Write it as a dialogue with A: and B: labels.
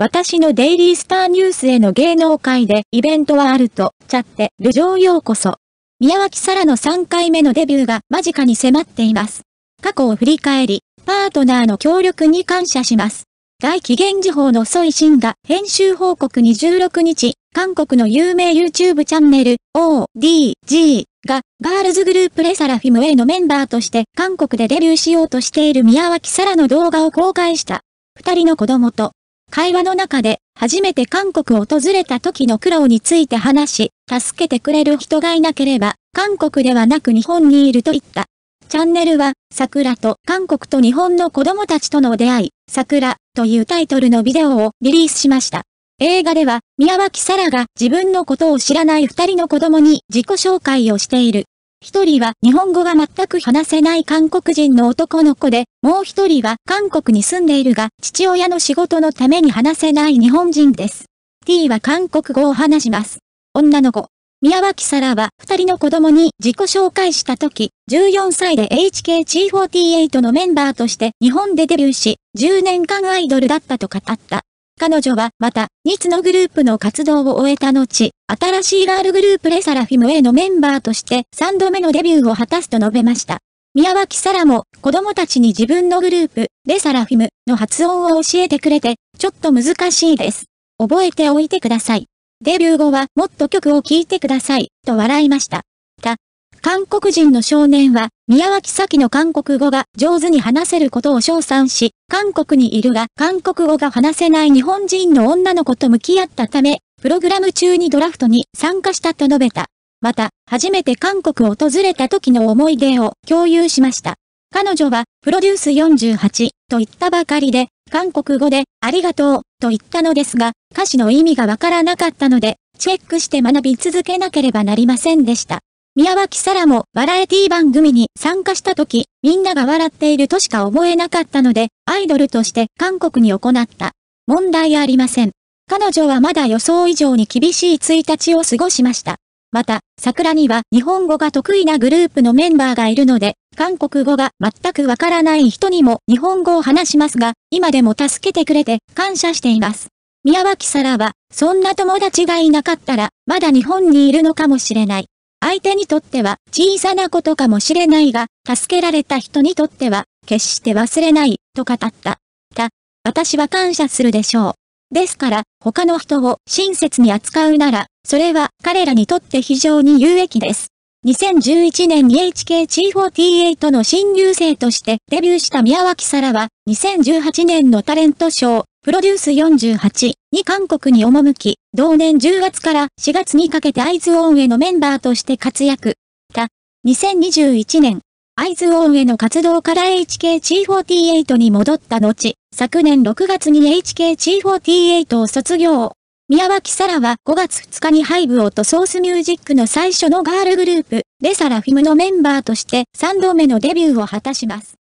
A: 私のデイリースターニュースへの芸能界でイベントはあると、ちゃって、路上ようこそ。宮脇沙羅の3回目のデビューが間近に迫っています。過去を振り返り、パートナーの協力に感謝します。外期限時報のソイシンが編集報告に16日、韓国の有名 YouTube チャンネル ODG がガールズグループレサラフィムへのメンバーとして韓国でデビューしようとしている宮脇沙羅の動画を公開した。二人の子供と会話の中で、初めて韓国を訪れた時の苦労について話し、助けてくれる人がいなければ、韓国ではなく日本にいると言った。チャンネルは、桜と韓国と日本の子供たちとの出会い、桜というタイトルのビデオをリリースしました。映画では、宮脇沙羅が自分のことを知らない二人の子供に自己紹介をしている一人は日本語が全く話せない韓国人の男の子で、もう一人は韓国に住んでいるが、父親の仕事のために話せない日本人です。T は韓国語を話します。女の子。宮脇沙羅は二人の子供に自己紹介した時、14歳で HKT48 のメンバーとして日本でデビューし、10年間アイドルだったと語った。彼女はまた、ニツのグループの活動を終えた後、新しいガールグループレサラフィムへのメンバーとして3度目のデビューを果たすと述べました。宮脇サラも子供たちに自分のグループ、レサラフィムの発音を教えてくれて、ちょっと難しいです。覚えておいてください。デビュー後はもっと曲を聴いてください、と笑いました。た、韓国人の少年は宮脇咲の韓国語が上手に話せることを称賛し、韓国にいるが韓国語が話せない日本人の女の子と向き合ったため、プログラム中にドラフトに参加したと述べた。また、初めて韓国を訪れた時の思い出を共有しました。彼女は、プロデュース48と言ったばかりで、韓国語で、ありがとうと言ったのですが、歌詞の意味がわからなかったので、チェックして学び続けなければなりませんでした。宮脇沙羅もバラエティ番組に参加した時、みんなが笑っているとしか思えなかったので、アイドルとして韓国に行った。問題ありません。彼女はまだ予想以上に厳しい1日を過ごしました。また、桜には日本語が得意なグループのメンバーがいるので、韓国語が全くわからない人にも日本語を話しますが、今でも助けてくれて感謝しています。宮脇沙羅は、そんな友達がいなかったら、まだ日本にいるのかもしれない。相手にとっては小さなことかもしれないが、助けられた人にとっては、決して忘れない、と語った。た、私は感謝するでしょう。ですから、他の人を親切に扱うなら、それは彼らにとって非常に有益です。2011年に HKT48 の新入生としてデビューした宮脇沙羅は、2018年のタレント賞、プロデュース48に韓国に赴き、同年10月から4月にかけてアイズオンへのメンバーとして活躍。た、2021年、アイズオンへの活動から HKT48 に戻った後、昨年6月に HKT48 を卒業。宮脇沙羅は5月2日にハイブオとソースミュージックの最初のガールグループ、レサラフィムのメンバーとして3度目のデビューを果たします。